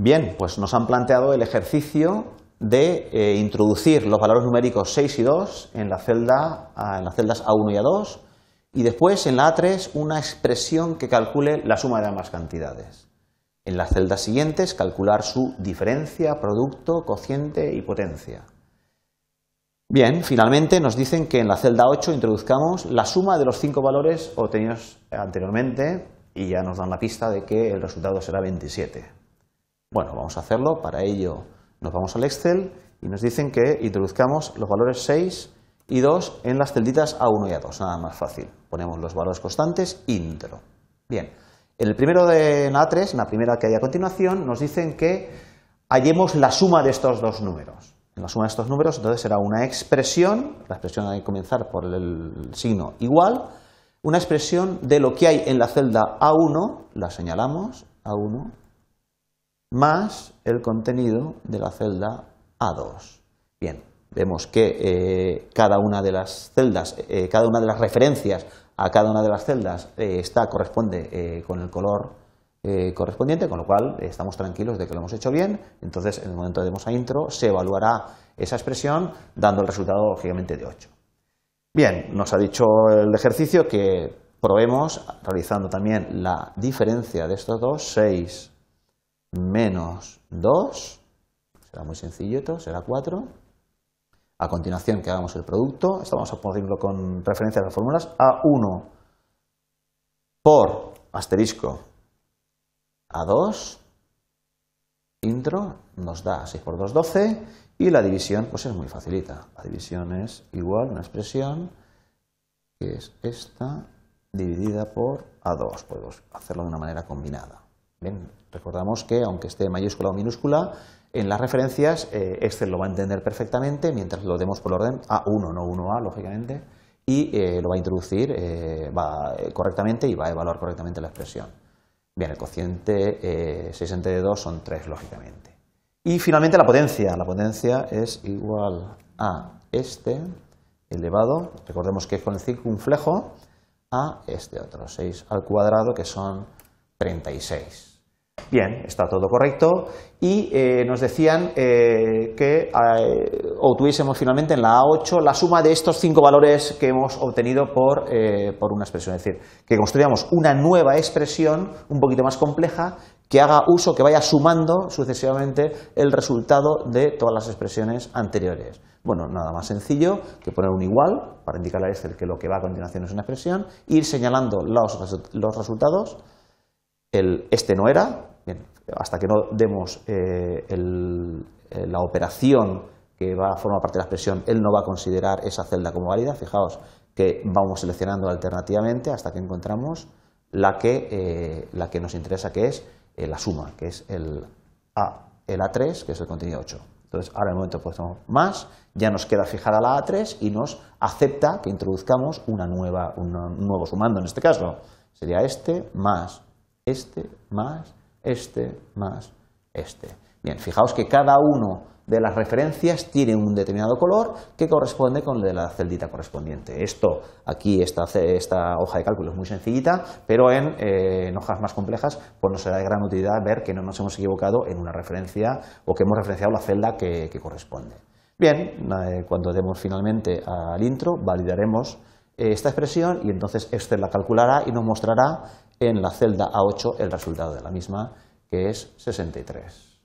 Bien, pues nos han planteado el ejercicio de eh, introducir los valores numéricos 6 y 2 en, ah, en las celdas A1 y A2 y después en la A3 una expresión que calcule la suma de ambas cantidades. En las celdas siguientes calcular su diferencia, producto, cociente y potencia. Bien, finalmente nos dicen que en la celda 8 introduzcamos la suma de los cinco valores obtenidos anteriormente y ya nos dan la pista de que el resultado será 27. Bueno, vamos a hacerlo. Para ello nos vamos al Excel y nos dicen que introduzcamos los valores 6 y 2 en las celditas A1 y A2, nada más fácil. Ponemos los valores constantes intro. Bien, en el primero de la A3, en la primera que hay a continuación, nos dicen que hallemos la suma de estos dos números. En la suma de estos números, entonces será una expresión, la expresión hay que comenzar por el signo igual, una expresión de lo que hay en la celda A1, la señalamos, A1, más el contenido de la celda A2. Bien, vemos que eh, cada una de las celdas, eh, cada una de las referencias a cada una de las celdas eh, está, corresponde con el color correspondiente, con lo cual estamos tranquilos de que lo hemos hecho bien. Entonces, en el momento de demos a intro, se evaluará esa expresión dando el resultado, lógicamente, de 8. Bien, nos ha dicho el ejercicio que probemos realizando también la diferencia de estos dos, 6 menos 2, será muy sencillo esto, será 4. A continuación que hagamos el producto, esto vamos a ponerlo con referencia a las fórmulas, A1 por asterisco A2 intro nos da 6 por 2, 12 y la división pues es muy facilita. La división es igual una expresión que es esta dividida por A2. Podemos hacerlo de una manera combinada. Bien, recordamos que aunque esté mayúscula o minúscula, en las referencias este Excel lo va a entender perfectamente mientras lo demos por orden A1, no 1A, lógicamente, y eh, lo va a introducir eh, correctamente y va a evaluar correctamente la expresión. Bien, el cociente 60 entre 2 son 3, lógicamente. Y finalmente la potencia. La potencia es igual a este elevado, recordemos que es con el circunflejo, a este otro, 6 al cuadrado, que son 36. Bien, está todo correcto. Y eh, nos decían eh, que eh, obtuviésemos finalmente en la A8 la suma de estos cinco valores que hemos obtenido por, una expresión. Es decir, que construyamos una nueva expresión un poquito más compleja que haga uso, que vaya sumando sucesivamente el resultado de todas las expresiones anteriores. Bueno, nada más sencillo que poner un igual para indicarle a este que lo que va a continuación es una expresión, ir señalando los resultados el este no era, hasta que no demos eh, eh, la operación que va a formar parte de la expresión, él no va a considerar esa celda como válida. Fijaos que vamos seleccionando alternativamente hasta que encontramos la que, eh, la que nos interesa, que es la suma, que es el, A, el A3, que es el contenido 8. Entonces, ahora en el momento puesto más, ya nos queda fijada la A3 y nos acepta que introduzcamos una nueva, un nuevo sumando en este caso. Sería este más este más, este más, este. Bien, fijaos que cada uno de las referencias tiene un determinado color que corresponde con de la celdita correspondiente. Esto, aquí, esta, esta hoja de cálculo es muy sencillita, pero eh, en, hojas más complejas pues nos será de gran utilidad ver que no nos hemos equivocado en una referencia o que hemos referenciado la celda que, corresponde. Bien, eh, cuando demos finalmente al intro, validaremos eh, esta expresión y entonces Excel la calculará y nos mostrará en la celda A8 el resultado de la misma, que es 63.